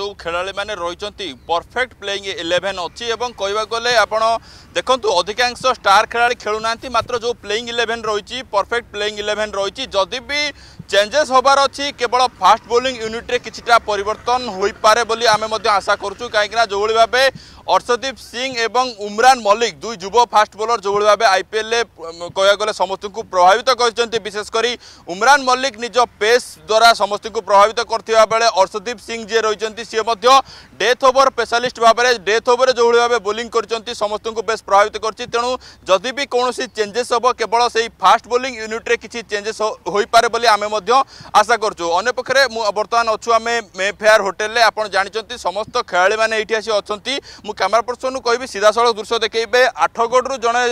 ଯେଉଁ ଖେଳାଳିମାନେ ରହିଛନ୍ତି ପରଫେକ୍ଟ ପ୍ଲେଇଂ ଇଲେଭେନ୍ ଅଛି ଏବଂ କହିବାକୁ ଗଲେ ଆପଣ ଦେଖନ୍ତୁ ଅଧିକାଂଶ ଷ୍ଟାର ଖେଳାଳି ଖେଳୁନାହାନ୍ତି ମାତ୍ର ଯେଉଁ ପ୍ଲେଇଂ ଇଲେଭେନ୍ ରହିଛି ପରଫେକ୍ଟ ପ୍ଲେଇଂ ଇଲେଭେନ୍ ରହିଛି ଯଦି ବି ଚେଞ୍ଜେସ୍ ହେବାର ଅଛି କେବଳ ଫାଷ୍ଟ ବୋଲିଂ ୟୁନିଟ୍ରେ କିଛିଟା ପରିବର୍ତ୍ତନ ହୋଇପାରେ ବୋଲି ଆମେ ମଧ୍ୟ ଆଶା କରୁଛୁ କାହିଁକିନା ଯେଉଁଭଳି ଭାବେ অর্শদীপ সিং এবং উমরান মল্লিক দুই যুব ফাস্ট বোলর যেভাবে ভাবে আইপিএলে কয়া গেলে সমস্ত প্রভাবিত করেছেন বিশেষ করে উমরান মল্লিক নিজ পেস দ্বারা সমস্ত প্রভাবিত করতে বেড়ে অর্শদীপ সিং যে রয়েছেন সে ডেথ ওভর স্পেশালিস্ট ভাবে ডেথ ওভরে যেভাবে ভাবে বোলিং করছেন সমস্ত বেশ প্রভাবিত করছে তেমন যদি বি কৌশি চেঞ্জেস হব কেবল সেই ফাস্ট বোলিং ইউনিট্রে কিছু চেঞ্জেস হয়ে বলে আমি আশা করছু অন্যপক্ষে বর্তমান অছু আমি মে ফেয়ার হোটেলে আপনার জাঁচ সমস্ত খেলাড়ি মানে এইটি আসি অনেক କ୍ୟାମେରା ପର୍ସନକୁ କହିବି ସିଧାସଳଖ ଦୃଶ୍ୟ ଦେଖେଇବେ ଆଠଗଡ଼ରୁ ଜଣେ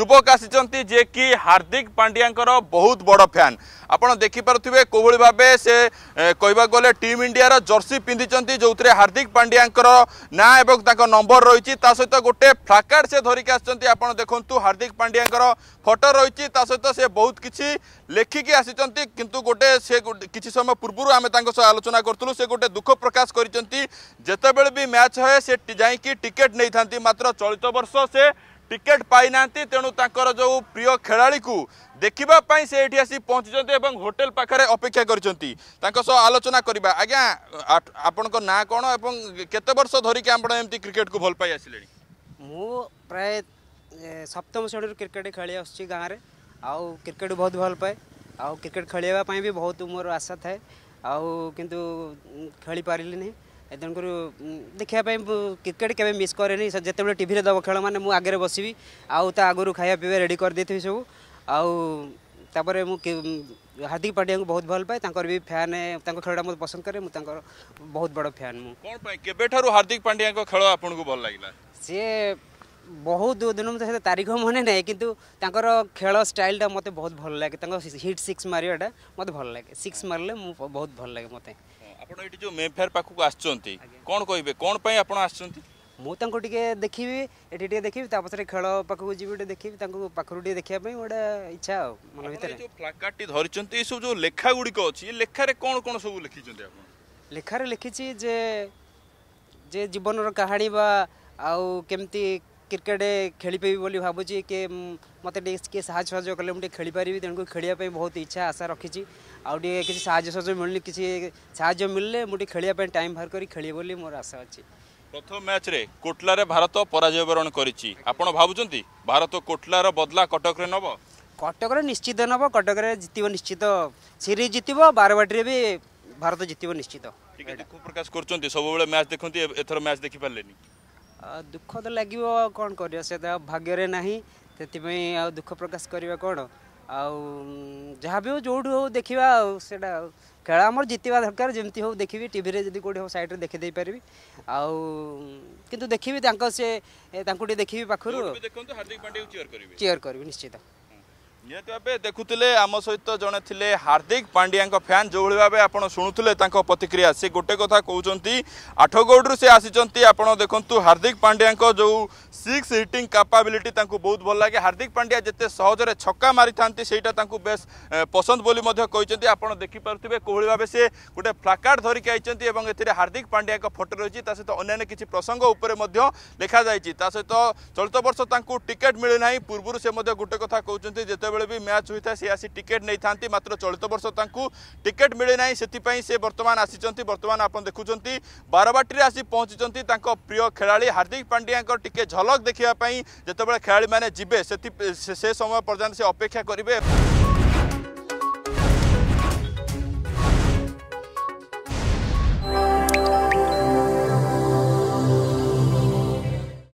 ଯୁବକ ଆସିଛନ୍ତି ଯିଏକି ହାର୍ଦ୍ଦିକ ପାଣ୍ଡିଆଙ୍କର ବହୁତ ବଡ଼ ଫ୍ୟାନ୍ ଆପଣ ଦେଖିପାରୁଥିବେ କେଉଁଭଳି ଭାବେ ସେ କହିବାକୁ ଗଲେ ଟିମ୍ ଇଣ୍ଡିଆର ଜର୍ସି ପିନ୍ଧିଛନ୍ତି ଯେଉଁଥିରେ ହାର୍ଦ୍ଦିକ ପାଣ୍ଡିଆଙ୍କର ନାଁ ଏବଂ ତାଙ୍କ ନମ୍ବର ରହିଛି ତା ସହିତ ଗୋଟେ ପ୍ଲାକାର୍ଡ଼ ସେ ଧରିକି ଆସିଛନ୍ତି ଆପଣ ଦେଖନ୍ତୁ ହାର୍ଦ୍ଦିକ ପାଣ୍ଡିଆଙ୍କର ଫଟୋ ରହିଛି ତା ସହିତ ସେ ବହୁତ କିଛି ଲେଖିକି ଆସିଛନ୍ତି କିନ୍ତୁ ଗୋଟେ ସେ କିଛି ସମୟ ପୂର୍ବରୁ ଆମେ ତାଙ୍କ ସହ ଆଲୋଚନା କରୁଥିଲୁ ସେ ଗୋଟେ ଦୁଃଖ ପ୍ରକାଶ କରିଛନ୍ତି ଯେତେବେଳେ ବି ମ୍ୟାଚ୍ ହୁଏ ସେ ଯାଇକି ଟିକେଟ୍ ନେଇଥାନ୍ତି ମାତ୍ର ଚଳିତ ବର୍ଷ ସେ ଟିକେଟ୍ ପାଇନାହାନ୍ତି ତେଣୁ ତାଙ୍କର ଯେଉଁ ପ୍ରିୟ ଖେଳାଳିକୁ ଦେଖିବା ପାଇଁ ସେ ଏଠି ଆସି ପହଞ୍ଚିଛନ୍ତି ଏବଂ ହୋଟେଲ ପାଖରେ ଅପେକ୍ଷା କରିଛନ୍ତି ତାଙ୍କ ସହ ଆଲୋଚନା କରିବା ଆଜ୍ଞା ଆପଣଙ୍କ ନାଁ କ'ଣ ଏବଂ କେତେ ବର୍ଷ ଧରିକି ଆପଣ ଏମିତି କ୍ରିକେଟ୍କୁ ଭଲ ପାଇ ଆସିଲେଣି ମୁଁ ପ୍ରାୟ ସପ୍ତମ ଶ୍ରେଣୀରୁ କ୍ରିକେଟ୍ ଖେଳି ଆସୁଛି ଗାଁରେ आ क्रिकेट बहुत भल पाए आ क्रिकेट खेल भी बहुत मोर आशा थाए आंतु खेली पारे नहीं तेणुकर देखापी क्रिकेट के मिस कैन जिते बड़े दब खेल मैंने मुझे आगे बस भी आगुरु खाया पीवा रेडी कर दे थी सब आपर मुझे हार्दिक पांड्या को बहुत भल पाए भी फैन है खेल मत पसंद कैर मुझे बहुत बड़ फैन मुझे हार्दिक पांड्या खेल आपको भल लगे सी ବହୁତ ଦିନ ମୁଁ ସେତେ ତାରିଖ ମନେ ନାହିଁ କିନ୍ତୁ ତାଙ୍କର ଖେଳ ଷ୍ଟାଇଲ୍ଟା ମୋତେ ବହୁତ ଭଲ ଲାଗେ ତାଙ୍କ ହିଟ୍ ସିକ୍ସ ମାରିବାଟା ମୋତେ ଭଲ ଲାଗେ ସିକ୍ସ ମାରିଲେ ମୁଁ ବହୁତ ଭଲ ଲାଗେ ମୋତେ ଆପଣ ଏଠି ଯେଉଁ ମେଫେୟାର ପାଖକୁ ଆସିଛନ୍ତି କ'ଣ କହିବେ କ'ଣ ପାଇଁ ଆପଣ ଆସିଛନ୍ତି ମୁଁ ତାଙ୍କୁ ଟିକେ ଦେଖିବି ଏଠି ଟିକେ ଦେଖିବି ତା ପଛରେ ଖେଳ ପାଖକୁ ଯିବି ଟିକେ ଦେଖିବି ତାଙ୍କୁ ପାଖରୁ ଟିକେ ଦେଖିବା ପାଇଁ ଗୋଟେ ଇଚ୍ଛା ଆଉ ମନ ଭିତରେ ଯେଉଁ ପ୍ଲାକାର୍ଡ଼ଟି ଧରିଛନ୍ତି ଏସବୁ ଯେଉଁ ଲେଖା ଗୁଡ଼ିକ ଅଛି ଏ ଲେଖାରେ କ'ଣ କ'ଣ ସବୁ ଲେଖିଛନ୍ତି ଆପଣ ଲେଖାରେ ଲେଖିଛି ଯେ ଯେ ଜୀବନର କାହାଣୀ ବା ଆଉ କେମିତି ক্রিকেট খেলিপারি বলে ভাবুছি কি মতো টিকি সাহায্য সহযোগ কলে মু খেলিপারি তেমনি খেলা বহুত ইচ্ছা আশা রাখিছি আউ টিকি কিছু সাহায্য সহযোগ মিলনি কিছু সাহায্য মিললে মু খেলা টাইম বাহার করে খেলি বলে মোর আশা আছে প্রথম ম্যাচরে কোটলারে ভারত পরাজয় বরণ করেছি আপনার ভাবুছেন ভারত কোটলার বদলা কটকরে নব কটকরে নিশ্চিত নব কটকরে জিতব নিশ্চিত সিরিজ জিতব বারবাটিরে বি ভারত জিতব নিশ্চিত ঠিক আছে প্রকাশ করছেন সবুলে ম্যাচ দেখতে এথর ম্যাচ দেখি পারলেনি ଦୁଃଖ ତ ଲାଗିବ କ'ଣ କରିବା ସେ ତ ଭାଗ୍ୟରେ ନାହିଁ ସେଥିପାଇଁ ଆଉ ଦୁଃଖ ପ୍ରକାଶ କରିବା କ'ଣ ଆଉ ଯାହା ବି ହଉ ଯେଉଁଠୁ ହଉ ଦେଖିବା ଆଉ ସେଇଟା ଆଉ ଖେଳ ଆମର ଜିତିବା ଦରକାର ଯେମିତି ହଉ ଦେଖିବି ଟିଭିରେ ଯଦି କେଉଁଠି ହଉ ସାଇଡ଼୍ରେ ଦେଖିଦେଇପାରିବି ଆଉ କିନ୍ତୁ ଦେଖିବି ତାଙ୍କ ସେ ତାଙ୍କୁ ଟିକେ ଦେଖିବି ପାଖରୁ ଚିୟର୍ କରିବି ନିଶ୍ଚିତ ନିହାତି ଭାବେ ଦେଖୁଥିଲେ ଆମ ସହିତ ଜଣେ ଥିଲେ ହାର୍ଦ୍ଦିକ ପାଣ୍ଡିଆଙ୍କ ଫ୍ୟାନ୍ ଯେଉଁଭଳି ଭାବେ ଆପଣ ଶୁଣୁଥିଲେ ତାଙ୍କ ପ୍ରତିକ୍ରିୟା ସେ ଗୋଟେ କଥା କହୁଛନ୍ତି ଆଠଗଡ଼ରୁ ସେ ଆସିଛନ୍ତି ଆପଣ ଦେଖନ୍ତୁ ହାର୍ଦ୍ଦିକ ପାଣ୍ଡିଆଙ୍କ ଯେଉଁ ସିକ୍ସ ହିଟିଂ କାପାବିଲିଟି ତାଙ୍କୁ ବହୁତ ଭଲ ଲାଗେ ହାର୍ଦ୍ଦିକ ପାଣ୍ଡିଆ ଯେତେ ସହଜରେ ଛକା ମାରିଥାନ୍ତି ସେଇଟା ତାଙ୍କୁ ବେଶ୍ ପସନ୍ଦ ବୋଲି ମଧ୍ୟ କହିଛନ୍ତି ଆପଣ ଦେଖିପାରୁଥିବେ କୋଭଳି ଭାବେ ସେ ଗୋଟେ ପ୍ଲାକାର୍ଡ଼ ଧରିକି ଆଇଛନ୍ତି ଏବଂ ଏଥିରେ ହାର୍ଦ୍ଦିକ ପାଣ୍ଡିଆଙ୍କ ଫଟୋ ରହିଛି ତା ସହିତ ଅନ୍ୟାନ୍ୟ କିଛି ପ୍ରସଙ୍ଗ ଉପରେ ମଧ୍ୟ ଲେଖାଯାଇଛି ତା ସହିତ ଚଳିତ ବର୍ଷ ତାଙ୍କୁ ଟିକେଟ୍ ମିଳିନାହିଁ ପୂର୍ବରୁ ସେ ମଧ୍ୟ ଗୋଟେ କଥା କହୁଛନ୍ତି ଯେତେବେଳେ যেতবে বি ম্যাচ হয়ে থাকে সে আসি টিকেট নেই থাকে মাত্র চলিত বর্ষ তাঁকু টিকেট মিলে না সেপাই সে বর্তমান আসিছেন বর্তমান আপনার দেখুম বারবাটী আসি পৌঁছিছেন তাঁর প্রিয় খেলাড়ি হার্দিক পাণ্ডিয়াঙ্কর টিকে ঝলক দেখা যেতবে খেলাড়ি মানে যাবে সে সময় পর্যন্ত সে অপেক্ষা করবে